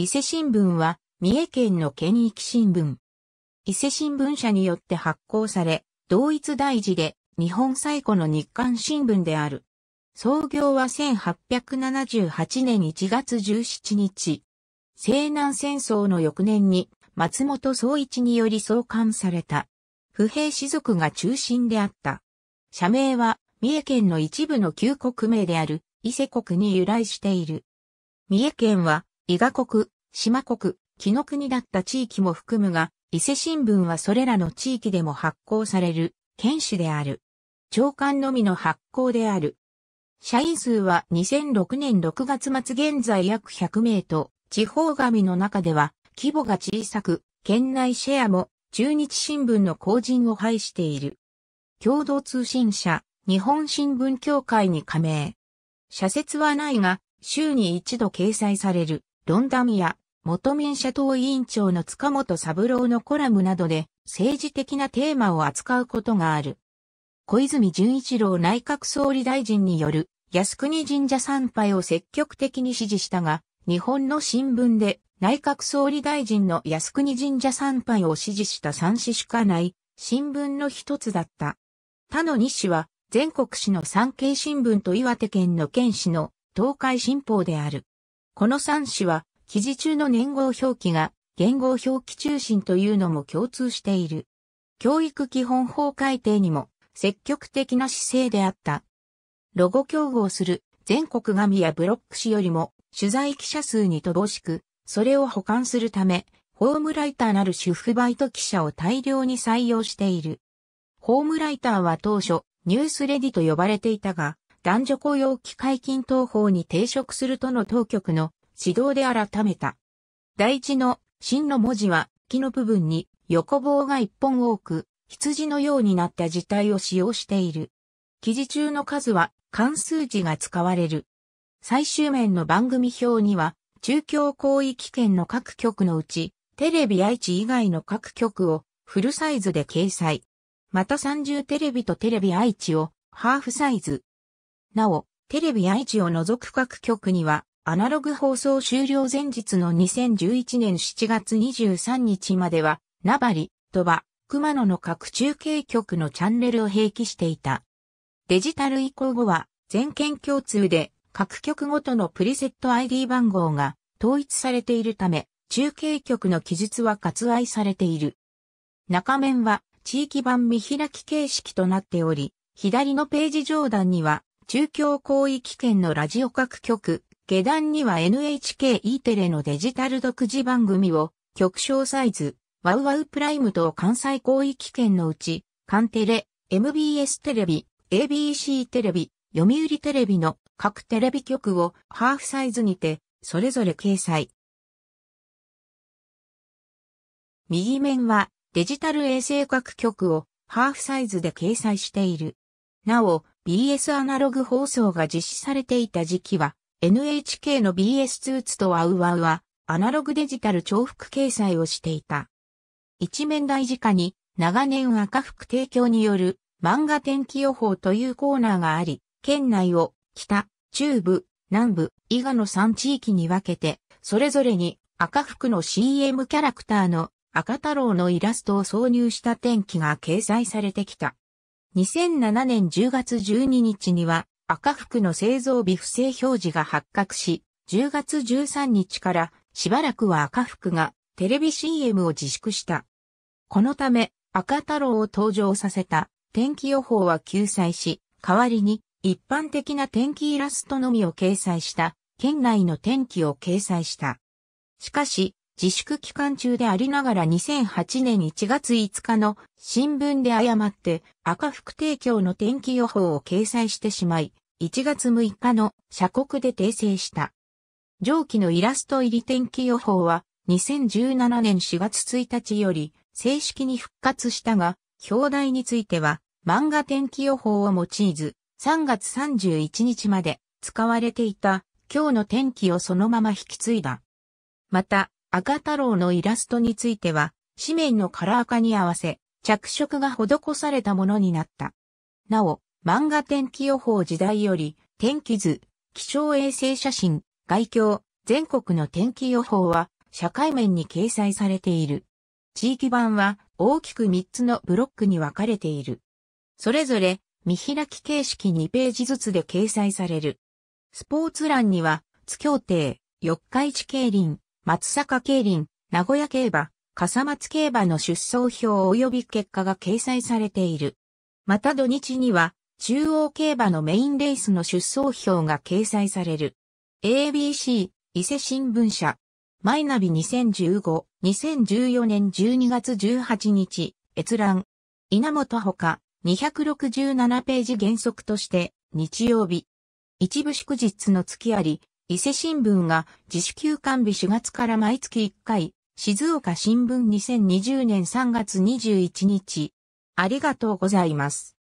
伊勢新聞は、三重県の県域新聞。伊勢新聞社によって発行され、同一大事で日本最古の日刊新聞である。創業は1878年1月17日。西南戦争の翌年に松本総一により創刊された。不平士族が中心であった。社名は三重県の一部の旧国名である伊勢国に由来している。三重県は伊賀国、島国、木の国だった地域も含むが、伊勢新聞はそれらの地域でも発行される、県主である。長官のみの発行である。社員数は2006年6月末現在約100名と、地方紙の中では規模が小さく、県内シェアも中日新聞の後人を排している。共同通信社、日本新聞協会に加盟。社説はないが、週に一度掲載される。ロンダミア、元民社党委員長の塚本三郎のコラムなどで政治的なテーマを扱うことがある。小泉純一郎内閣総理大臣による靖国神社参拝を積極的に支持したが、日本の新聞で内閣総理大臣の靖国神社参拝を支持した三市しかない新聞の一つだった。他の日誌は全国紙の産経新聞と岩手県の県紙の東海新報である。この3詞は、記事中の年号表記が、言語表記中心というのも共通している。教育基本法改定にも、積極的な姿勢であった。ロゴ競合する、全国紙やブロック紙よりも、取材記者数に乏しく、それを保管するため、ホームライターなる主婦バイト記者を大量に採用している。ホームライターは当初、ニュースレディと呼ばれていたが、男女雇用機会均等法に抵触するとの当局の指導で改めた。第一の、真の文字は、木の部分に横棒が一本多く、羊のようになった字体を使用している。記事中の数は関数字が使われる。最終面の番組表には、中京広域圏の各局のうち、テレビ愛知以外の各局をフルサイズで掲載。また30テレビとテレビ愛知をハーフサイズ、なお、テレビ愛知を除く各局には、アナログ放送終了前日の2011年7月23日までは、ナバリ、トバ、熊野の各中継局のチャンネルを併記していた。デジタル移行後は、全県共通で、各局ごとのプリセット ID 番号が統一されているため、中継局の記述は割愛されている。中面は、地域版見開き形式となっており、左のページ上段には中京広域圏のラジオ各局、下段には NHKE テレのデジタル独自番組を、局小サイズ、ワウワウプライムと関西広域圏のうち、カンテレ、MBS テレビ、ABC テレビ、読売テレビの各テレビ局をハーフサイズにて、それぞれ掲載。右面はデジタル衛星各局をハーフサイズで掲載している。なお、BS アナログ放送が実施されていた時期は、NHK の BS 通知とワウワウは、アナログデジタル重複掲載をしていた。一面大事化に、長年赤福提供による漫画天気予報というコーナーがあり、県内を北、中部、南部、伊賀の3地域に分けて、それぞれに赤福の CM キャラクターの赤太郎のイラストを挿入した天気が掲載されてきた。2007年10月12日には赤服の製造日不正表示が発覚し、10月13日からしばらくは赤服がテレビ CM を自粛した。このため赤太郎を登場させた天気予報は救済し、代わりに一般的な天気イラストのみを掲載した県内の天気を掲載した。しかし、自粛期間中でありながら2008年1月5日の新聞で誤って赤福提供の天気予報を掲載してしまい、1月6日の社国で訂正した。上記のイラスト入り天気予報は2017年4月1日より正式に復活したが、表題については漫画天気予報を用いず3月31日まで使われていた今日の天気をそのまま引き継いだ。また、赤太郎のイラストについては、紙面のカラー化に合わせ、着色が施されたものになった。なお、漫画天気予報時代より、天気図、気象衛星写真、外境、全国の天気予報は、社会面に掲載されている。地域版は、大きく3つのブロックに分かれている。それぞれ、見開き形式2ページずつで掲載される。スポーツ欄には、津協定、四日市競輪、松阪競輪、名古屋競馬、笠松競馬の出走表及び結果が掲載されている。また土日には、中央競馬のメインレースの出走表が掲載される。ABC、伊勢新聞社。マイナビ2015、2014年12月18日、閲覧。稲本ほか、267ページ原則として、日曜日。一部祝日の月あり、伊勢新聞が自主休館日4月から毎月1回、静岡新聞2020年3月21日。ありがとうございます。